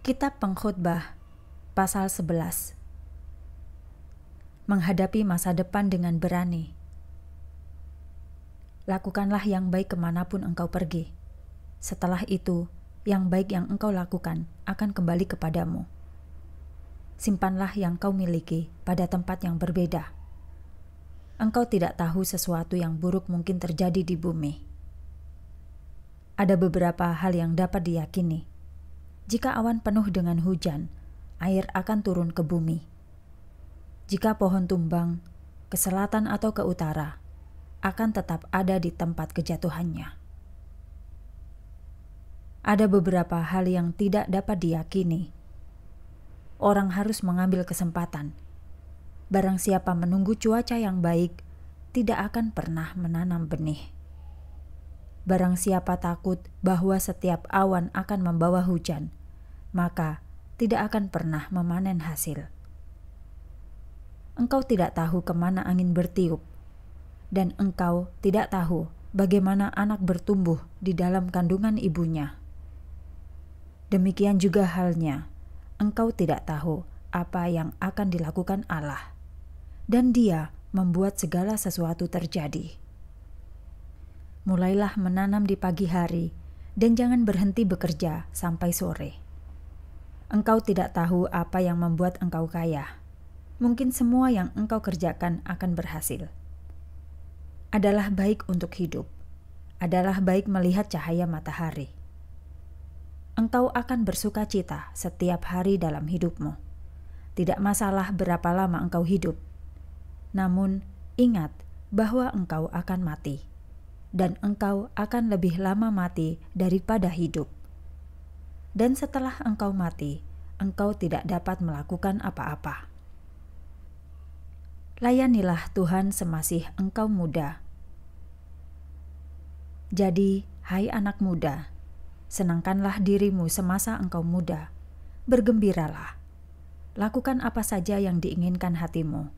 Kitab Pengkhotbah pasal 11 Menghadapi masa depan dengan berani Lakukanlah yang baik kemanapun engkau pergi. Setelah itu, yang baik yang engkau lakukan akan kembali kepadamu. Simpanlah yang kau miliki pada tempat yang berbeda. Engkau tidak tahu sesuatu yang buruk mungkin terjadi di bumi. Ada beberapa hal yang dapat diyakini, jika awan penuh dengan hujan, air akan turun ke bumi. Jika pohon tumbang ke selatan atau ke utara, akan tetap ada di tempat kejatuhannya. Ada beberapa hal yang tidak dapat diyakini. Orang harus mengambil kesempatan. Barang siapa menunggu cuaca yang baik, tidak akan pernah menanam benih. Barang siapa takut bahwa setiap awan akan membawa hujan, maka tidak akan pernah memanen hasil. Engkau tidak tahu kemana angin bertiup, dan engkau tidak tahu bagaimana anak bertumbuh di dalam kandungan ibunya. Demikian juga halnya, engkau tidak tahu apa yang akan dilakukan Allah, dan Dia membuat segala sesuatu terjadi. Mulailah menanam di pagi hari, dan jangan berhenti bekerja sampai sore. Engkau tidak tahu apa yang membuat engkau kaya. Mungkin semua yang engkau kerjakan akan berhasil. Adalah baik untuk hidup, adalah baik melihat cahaya matahari. Engkau akan bersuka cita setiap hari dalam hidupmu. Tidak masalah berapa lama engkau hidup, namun ingat bahwa engkau akan mati, dan engkau akan lebih lama mati daripada hidup dan setelah engkau mati, engkau tidak dapat melakukan apa-apa. Layanilah Tuhan semasih engkau muda. Jadi, hai anak muda, senangkanlah dirimu semasa engkau muda. Bergembiralah. Lakukan apa saja yang diinginkan hatimu.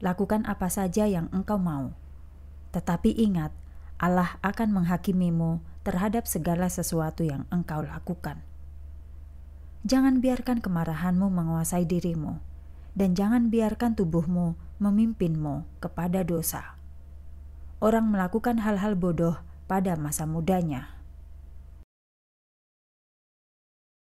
Lakukan apa saja yang engkau mau. Tetapi ingat, Allah akan menghakimimu terhadap segala sesuatu yang engkau lakukan. Jangan biarkan kemarahanmu menguasai dirimu, dan jangan biarkan tubuhmu memimpinmu kepada dosa. Orang melakukan hal-hal bodoh pada masa mudanya.